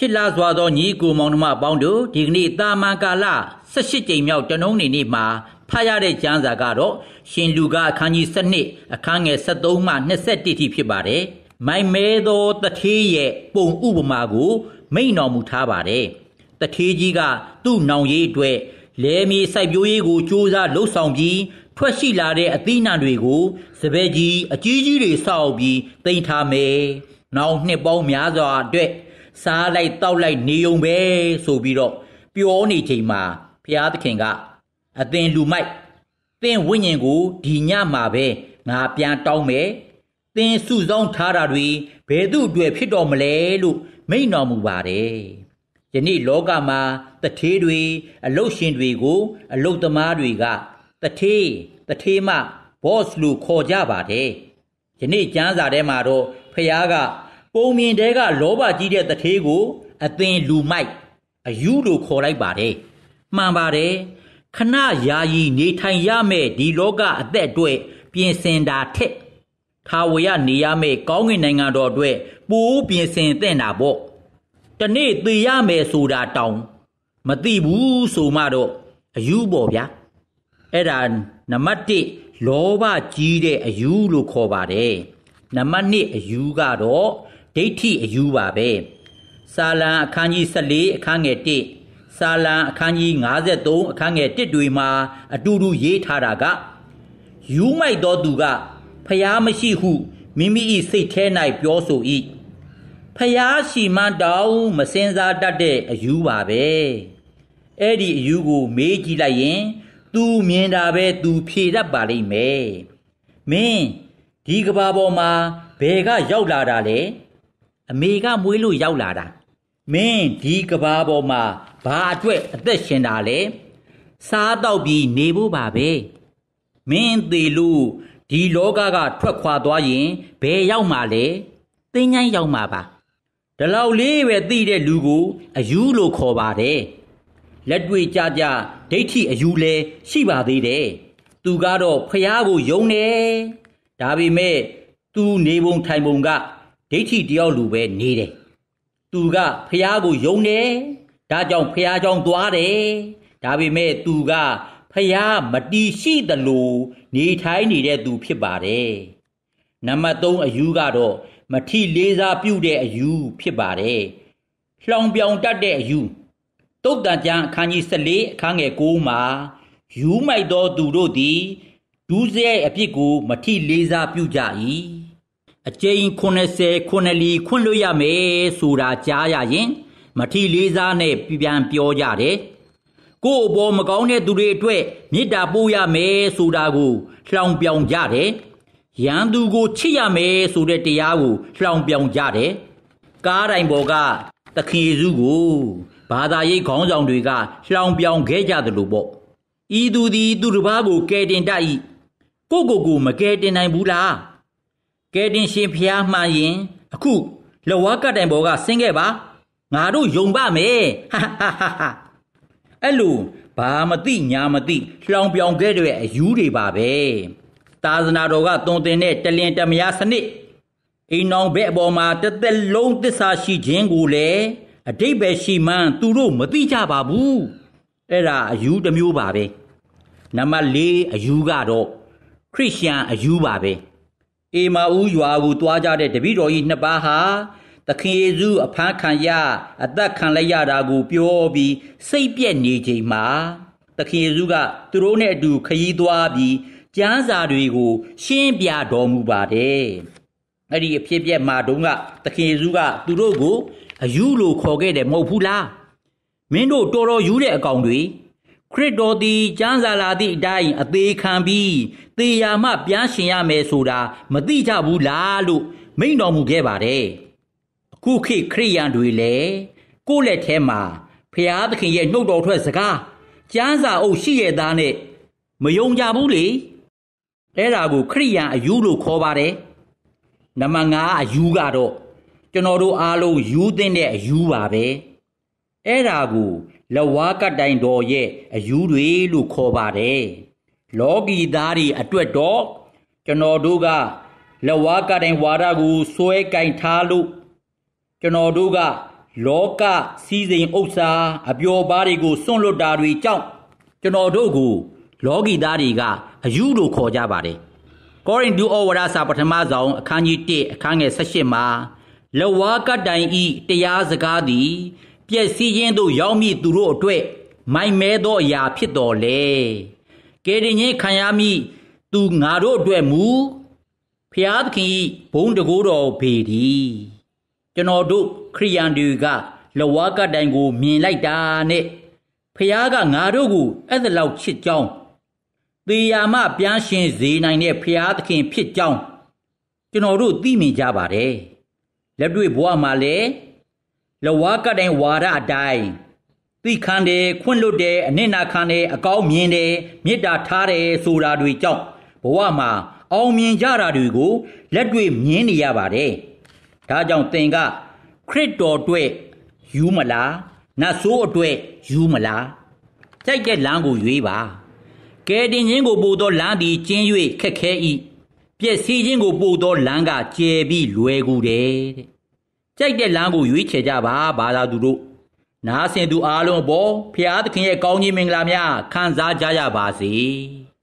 ချစ်လားစွာသောညီကိုမောင်နှမအပေါင်းတို့ဒီကနေ့တာမန်ကာလ18ကြိမ်မြောက်တနုံးနေနေ့မှာဖတ်ရတဲ့ကျမ်းစာကတော့ရှင်လူကအခန်းကြီး7အခန်းငယ်73မှ27ထိဖြစ်ပါတယ်။မိုင်မဲသောတထေးရဲ့ပုံဥပမာကို မိန့်တော်မူထားပါတယ်။တထေးကြီးကသူ့နောင်ရေးအတွက်လဲမြေစိုက်ပျိုးရေးကိုစူးစမ်းလှုပ်ဆောင်ပြီးထွက်ရှိလာတဲ့အသီးနှံတွေကို စပယ်ကြီးအကြီးကြီးတွေဆောက်ပြီးတင်ထားမယ်။နောက်နှစ်ပေါင်းများစွာအတွက်စားလိုက်တောက်လိုက်နေုံပဲဆိုပြီးတော့ပျောနေချိန်မှာဘုရားသခင်ကအသင်လူမိုက်သင်ဝိညာဉ်ကိုဒီညမှာပဲငါပြန်တောင်းမယ်သင်စုဆောင်းထားတာတွေဘယ်သူ့အတွက်ဖြစ်တော်မလဲလို့မိန့်တော်မူပါတယ်ယနေ့လောကမှာတထေးတွေအလုတ်ရှင်တွေကိုအလုတ်သမားတွေကတထေးတထေးမှ boss လို့ခေါ်ကြပါတယ်ယနေ့ကျမ်းစာထဲမှာတော့ဖခင်ကပုံမြင်တဲကလောဘကြီးတဲ့တထေးကို အသင်လူမိုက်အယူလို့ခေါ်လိုက်ပါတယ်မှန်ပါတယ်ခဏယာယီနေထိုင်ရမယ့်ဒီလောက အသက်အတွက်ပြင်ဆင်တာထက်ထာဝရနေရမယ့်ကောင်းကင်နိုင်ငံတော်အတွက်ပိုးပြင်ဆင်သင့်တာပေါ့တနေ့သေရမယ်ဆိုတာတောင်းမသိဘူးဆိုမှတော့အယူပေါ့ဗျာအဲ့ဒါနံပါတ်1လောဘကြီးတဲ့အယူလို့ခေါ်ပါတယ်နံပါတ်2အယူကတော့ဒိဋ္ဌိအယူပါပဲစာလံအခန်းကြီး14အခန်းငယ်1စာလံအခန်းကြီး53အခန်းငယ်1တွေမှာအတူတူရေးထားတာက ယူမိုက်သောသူကဖျားမရှိဟုမိမိ၏စိတ်ထဲ၌ပြောဆို၏ဖျားရှိမှတောင်မစင်စားတတ်တဲ့အယူပါပဲအဲ့ဒီအယူကို မေးကြည့်လိုက်ရင် "तू မြင်တာပဲ तू ဖြေတတ်ပါလိမ့်မယ်။မင်းဒီကဘာပေါ်မှာဘယ်ကရောက်လာတာလဲ။အမေကမွေးလို့ရောက်လာတာမင်းဒီကဘာပေါ်မှာဘာအတွက်အသက်ရှင်တာလဲစားတော့ပြီးနေဖို့ပါပဲမင်းသေးလို့ဒီလောကကထွက်ခွာသွားရင်ဘယ်ရောက်မှာလဲသင်္ချိုင်းရောက်မှာပါဒီလောက်လေးပဲသိတဲ့လူကိုအယူလို့ခေါ်ပါတယ်လက်တွေ့ကြကြဒိဋ္ဌိအယူလဲရှိပါသေးတယ်သူကတော့ဖျားကိုယုံတယ်ဒါပေမဲ့သူနေပုံထိုင်ပုံကဒိဋ္ဌိတယောက်လူပဲနေတယ်သူကဖះကိုယုံတယ်ဒါကြောင့်ဖះကြောင့်သွားတယ်ဒါပေမဲ့သူကဖះမတီးရှိသလိုနေထိုင်နေတဲ့သူဖြစ်ပါတယ်နံပါတ်3အယူကတော့မထီလေးစားပြုတဲ့အယူ ဖြစ်ပါတယ်လှောင်ပြောင်တတ်တဲ့အယူတုတ်တန်ကြံအခန်းကြီး14အခန်းငယ်9မှာယူမိုက်သောသူတို့သည်ဒူးစရိုက်အဖြစ်ကိုမထီလေးစားပြုကြ၏အကျဉ်80 90ခွင့်လွှတ်ရမယ်ဆိုတာကြားရရင်မထီလေးစားနဲ့ပြန်ပြောကြတယ်။ကို့အပေါ်မကောင်းတဲ့သူတွေအတွက်မေတ္တာပို့ရမယ်ဆိုတာကိုလှောင်ပြောင်ကြတယ်။ရန်သူကိုချစ်ရမယ်ဆိုတဲ့တရားကိုလှောင်ပြောင်ကြတယ်။ကားတိုင်းပေါ်ကတခင်ယေစုကိုဘာသာရေးခေါင်းဆောင်တွေကလှောင်ပြောင်ခဲ့ကြသလိုပေါ့။ဤသူသည် သူတစ်ပါးကိုကယ်တင်တတ်၏။ကိုကိုကိုမကယ်တင်နိုင်ဘူးလား။ကယ်တင်ရှင်ဖျားမှရင်အခုလဝကတိုင်ပေါ်ကဆင်းခဲ့ပါငါတို့ယုံပါမယ်ဟာဟာဟာအဲ့လိုဘာမသိညာမသိလောင်ပြောင်ခဲ့တဲ့အယူတွေပါပဲသာသနာတော်ကသွန်သင်တဲ့တလင်တမယာစနစ်အိမ်နောင်ဘက်အပေါ်မှာတသက်လုံးသစ္စာရှိခြင်းကိုလေအတိတ်ပဲရှိမှန်းသူတို့မသိကြပါဘူးအဲ့ဒါအယူတစ်မျိုးပါပဲနံပါတ်၄အယူကတော့ခရစ်ယာန်အယူပါပဲအေမာဦးရွာကိုတွားကြတဲ့တပည့်တော်ကြီးနှစ်ပါးဟာသခင်ယေရှုအဖမ်းခံရအသက်ခံလိုက်ရတာကိုပြောပြီးစိတ်ပြက်နေချိန်မှာသခင်ယေရှုကသူတို့နဲ့အတူခရီးသွားပြီးကျမ်းစာတွေကိုရှင်းပြတော်မူပါတယ်။အဲ့ဒီအဖြစ်ပြက်မှာတုန်းကသခင်ယေရှုကသူတို့ကိုအယူလိုခေါ်ခဲ့တယ်မဟုတ်ဘူးလား။မင်းတို့တော်တော်ယူတဲ့အကောင်တွေခရစ်တော်သည်ကျမ်းစာလာသည့်အတိုင်းအသေးခံပြီးသေရာမှပြန်ရှင်ရမယ်ဆိုတာမသိကြဘူးလားလို့မိန့်တော်မူခဲ့ပါတယ်။အခုခေတ်ခရိယန်တွေလည်းကိုယ့်လက်ထဲမှာဖျားသခင်ရဲ့နှုတ်တော်ထွက်စကားကျမ်းစာအုပ်ရှိရဲ့သားနဲ့မယုံကြဘူးလေ။အဲ့ဒါကိုခရိယန်အယူလို့ခေါ်ပါတယ်။နံပါတ်5အယူကတော့ကျွန်တော်တို့အားလုံးယူသင့်တဲ့အယူပါပဲ။အဲ့ဒါကိုလဝါကတိုင်တော်ရဲ့အယူတွေလို့ခေါ်ပါတယ်။လောကီသားတွေအတွက်တော့ကျွန်တော်တို့ကလဝါကတိုင်ဝါဒကိုစွဲကင်ထားလို့ကျွန်တော်တို့ကလောကစီးစိမ်ဥစ္စာ အပျော်ပါးတွေကိုစွန့်လွတ်တာတွေကြောင့်ကျွန်တော်တို့ကို လောကီသားတွေကအယူလို့ခေါ်ကြပါတယ်။ကောရိန္သုဩဝါဒစာပထမဆုံးအခန်းကြီး1အခန်းငယ်18မှာလဝါကတိုင်ဤတရားစကားသည်ပျက်စီးခြင်းသို့ရောက်မိသူတို့အတွက်မိုက်မဲသောအရာဖြစ်တော်လေကယ်တင်ခြင်းခံရမိသူငါတို့အတွက်မူဖျားသခင်ဘုံတကိုးတော်ပေသည်ကျွန်တော်တို့ခရိယန်တွေကလဝါကတိုင်ကိုမြင်လိုက်တာနဲ့ဖျားကငါတို့ကိုအဲ့ဒါလောက်ချစ်ကြောင်းတေယာမပြန်ရှင်စေနိုင်တဲ့ဖျားသခင်ဖြစ်ကြောင်းကျွန်တော်တို့သိမြင်ကြပါတယ်လက်တွေ့ဘဝမှာလည်းလဝါကတိုင်ဝါရအတိုင်းသိခံတယ်ခွင့်လွတ်တယ်အနစ်နာခံတယ်အကောင်းမြင်တယ်မေတ္တာထားတယ်ဆိုတာတွေကြောင့်ဘဝမှာ အောင်မြင်ကြတာတွေကို လက်တွေ့မြင်နေရပါတယ်။ဒါကြောင့်သင်ကခရစ်တော်အတွက်ယူမလားနတ်ဆိုးအတွက်ယူမလားကြိုက်တဲ့လမ်းကိုရွေးပါ။ကယ်တင်ခြင်းကိုပို့သောလမ်းသည်ကျင်း၍ခက်ခဲ၏။ပြည့်စည်ခြင်းကိုပို့သောလမ်းကကျယ်ပြီးလွယ်ကူတယ်တဲ့။ကြိုက်တဲ့လမ်းကိုရွေးချယ်ကြပါဘာသာသူတို့ နားဆင်သူအားလုံးအပေါ်ဖျားသခင်ရဲ့ကောင်းကြီးမင်္ဂလာများခံစားကြရပါစေ။